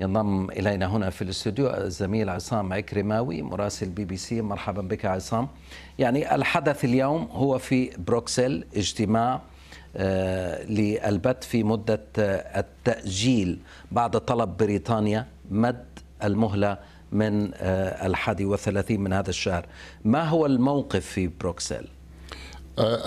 ينضم إلينا هنا في الاستوديو الزميل عصام عكرماوي مراسل بي بي سي مرحبا بك عصام يعني الحدث اليوم هو في بروكسل اجتماع آه، للبت في مدة آه، التأجيل بعد طلب بريطانيا مد المهلة من آه، الحادي وثلاثين من هذا الشهر ما هو الموقف في بروكسل؟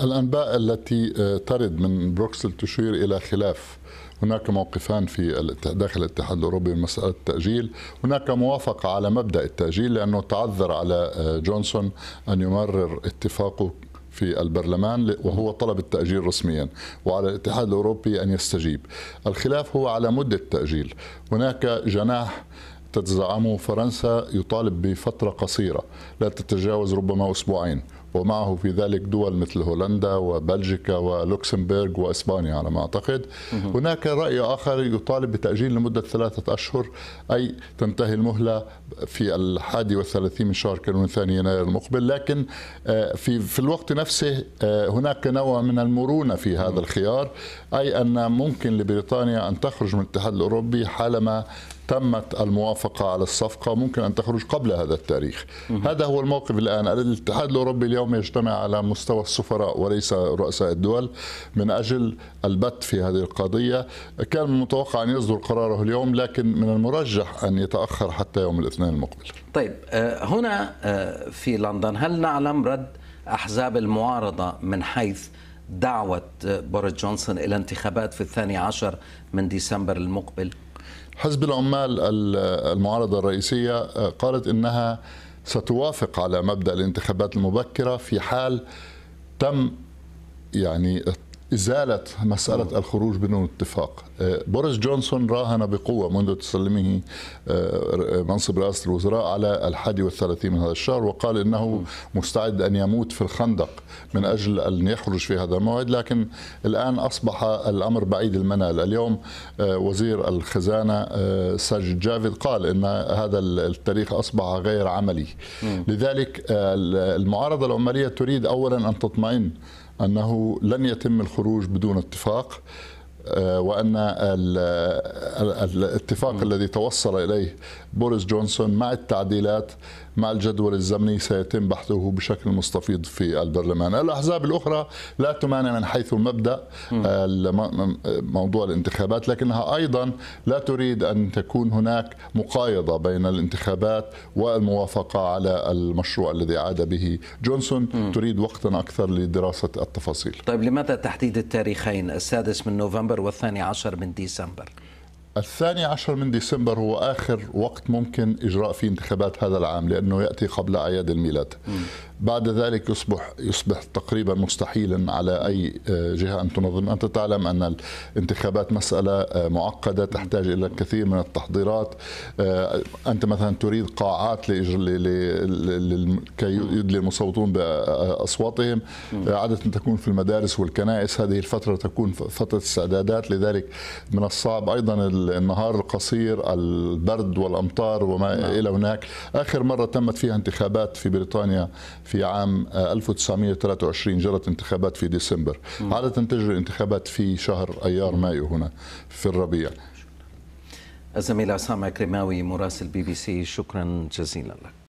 الأنباء التي ترد من بروكسل تشير إلى خلاف هناك موقفان في داخل الاتحاد الأوروبي مسألة التأجيل هناك موافقة على مبدأ التأجيل لأنه تعذر على آه، جونسون أن يمرر اتفاقه في البرلمان وهو طلب التأجيل رسميا وعلى الاتحاد الأوروبي أن يستجيب الخلاف هو على مدة التأجيل هناك جناح تتزعمه فرنسا يطالب بفترة قصيرة لا تتجاوز ربما أسبوعين ومعه في ذلك دول مثل هولندا وبلجيكا ولوكسمبورغ واسبانيا على ما اعتقد هناك راي اخر يطالب بتاجيل لمده ثلاثه اشهر اي تنتهي المهله في الحادي والثلاثين من شهر كانون الثاني يناير المقبل لكن آه، في في الوقت نفسه آه، هناك نوع من المرونه في هذا الخيار اي ان ممكن لبريطانيا ان تخرج من الاتحاد الاوروبي حالما تمت الموافقه على الصفقه ممكن ان تخرج قبل هذا التاريخ هذا هو الموقف الان الاتحاد الاوروبي اليوم اليوم يجتمع على مستوى السفراء وليس رؤساء الدول من أجل البت في هذه القضية كان من المتوقع أن يصدر قراره اليوم لكن من المرجح أن يتأخر حتى يوم الاثنين المقبل طيب آه، هنا آه، في لندن هل نعلم رد أحزاب المعارضة من حيث دعوة آه، بوريس جونسون إلى انتخابات في الثاني عشر من ديسمبر المقبل؟ حزب العمال المعارضة الرئيسية قالت إنها ستوافق على مبدا الانتخابات المبكره في حال تم يعني إزالة مسألة نعم. الخروج بدون اتفاق آه، بوريس جونسون راهن بقوة منذ تسلمه آه، منصب رئاسة الوزراء على الحادي والثلاثين من هذا الشهر وقال إنه نعم. مستعد أن يموت في الخندق من أجل أن يخرج في هذا الموعد لكن الآن أصبح الأمر بعيد المنال اليوم آه، وزير الخزانة ساجد جافيد قال إن هذا التاريخ أصبح غير عملي نعم. لذلك المعارضة العمالية تريد أولا أن تطمئن انه لن يتم الخروج بدون اتفاق آه، وان الاتفاق الذي توصل اليه بوريس جونسون مع التعديلات مع الجدول الزمني سيتم بحثه بشكل مستفيض في البرلمان الأحزاب الأخرى لا تمانع من حيث المبدأ آه، موضوع الانتخابات لكنها أيضا لا تريد أن تكون هناك مقايضة بين الانتخابات والموافقة على المشروع الذي عاد به جونسون تريد وقتا أكثر لدراسة التفاصيل طيب لماذا تحديد التاريخين السادس من نوفمبر والثاني عشر من ديسمبر الثاني عشر من ديسمبر هو آخر وقت ممكن إجراء فيه انتخابات هذا العام لأنه يأتي قبل أعياد الميلاد بعد ذلك يصبح يصبح تقريبا مستحيلا على أي آه، جهة أن تنظم أنت تعلم أن الانتخابات مسألة آه، معقدة تحتاج إلى الكثير من التحضيرات آه، أنت مثلا تريد قاعات لكي يدلي المصوتون بأصواتهم عادة تكون في المدارس والكنائس هذه الفترة تكون فترة استعدادات لذلك من الصعب أيضا النهار القصير البرد والأمطار وما نعم. إلى هناك آخر مرة تمت فيها انتخابات في بريطانيا في عام 1923 آه، جرت انتخابات في ديسمبر م. عادة تجري الانتخابات في شهر أيار مايو هنا في الربيع الزميل عصام كريماوي مراسل بي بي سي شكرا جزيلا لك